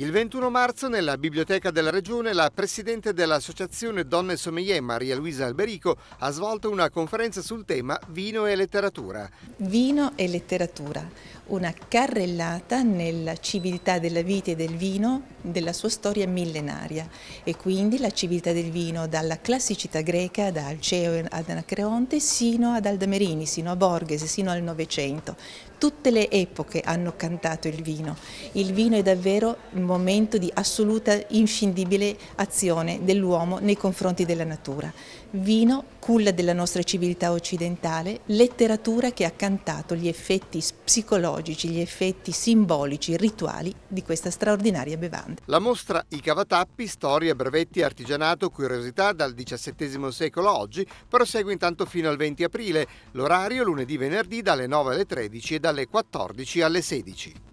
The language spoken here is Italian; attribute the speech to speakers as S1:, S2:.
S1: Il 21 marzo nella Biblioteca della Regione la Presidente dell'Associazione Donne Sommelier Maria Luisa Alberico ha svolto una conferenza sul tema Vino e letteratura.
S2: Vino e letteratura, una carrellata nella civiltà della vita e del vino della sua storia millenaria e quindi la civiltà del vino dalla classicità greca, da Alceo ad Anacreonte, sino ad Aldamerini, sino a Borghese, sino al Novecento, tutte le epoche hanno cantato il vino. Il vino è davvero un momento di assoluta, inscindibile azione dell'uomo nei confronti della natura. Vino, culla della nostra civiltà occidentale, letteratura che ha cantato gli effetti psicologici, gli effetti simbolici, rituali di questa straordinaria bevanda.
S1: La mostra I Cavatappi, storia, brevetti, artigianato, curiosità dal XVII secolo a oggi, prosegue intanto fino al 20 aprile, l'orario lunedì-venerdì dalle 9 alle 13 e da dalle 14 alle 16.